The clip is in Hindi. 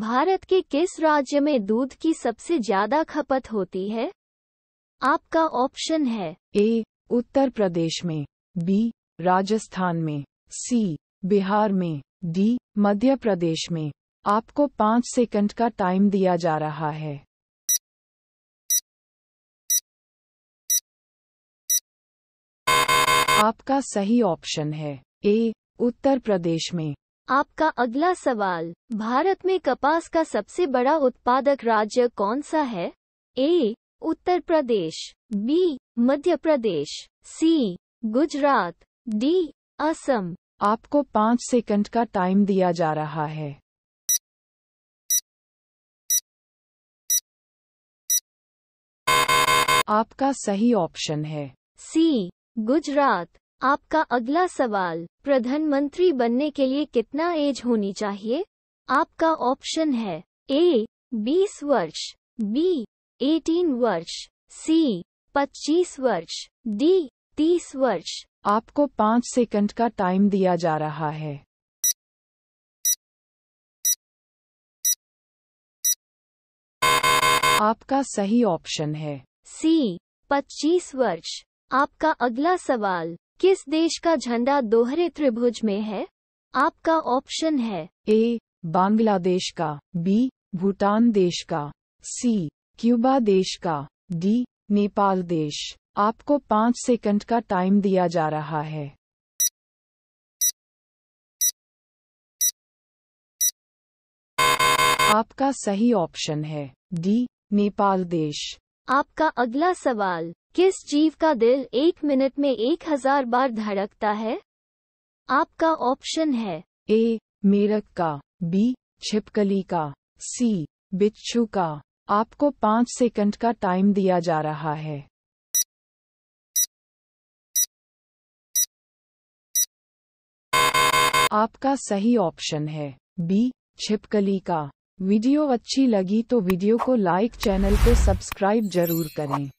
भारत के किस राज्य में दूध की सबसे ज्यादा खपत होती है आपका ऑप्शन है ए उत्तर प्रदेश में बी राजस्थान में सी बिहार में डी मध्य प्रदेश में आपको पाँच सेकंड का टाइम दिया जा रहा है आपका सही ऑप्शन है ए उत्तर प्रदेश में आपका अगला सवाल भारत में कपास का सबसे बड़ा उत्पादक राज्य कौन सा है A Uttar Pradesh B Madhya Pradesh C Gujarat D Assam आपको पाँच सेकंड का टाइम दिया जा रहा है आपका सही ऑप्शन है सी गुजरात आपका अगला सवाल प्रधानमंत्री बनने के लिए कितना एज होनी चाहिए आपका ऑप्शन है ए 20 वर्ष बी 18 वर्ष सी 25 वर्ष डी 30 वर्ष आपको पाँच सेकंड का टाइम दिया जा रहा है आपका सही ऑप्शन है सी 25 वर्ष आपका अगला सवाल किस देश का झंडा दोहरे त्रिभुज में है आपका ऑप्शन है ए बांग्लादेश का बी भूटान देश का सी क्यूबा देश का डी नेपाल देश आपको पाँच सेकंड का टाइम दिया जा रहा है आपका सही ऑप्शन है डी नेपाल देश आपका अगला सवाल किस जीव का दिल एक मिनट में एक हजार बार धड़कता है आपका ऑप्शन है ए मेरक का बी छिपकली का सी बिच्छू का आपको पाँच सेकंड का टाइम दिया जा रहा है आपका सही ऑप्शन है बी छिपकली का वीडियो अच्छी लगी तो वीडियो को लाइक चैनल को सब्सक्राइब जरूर करें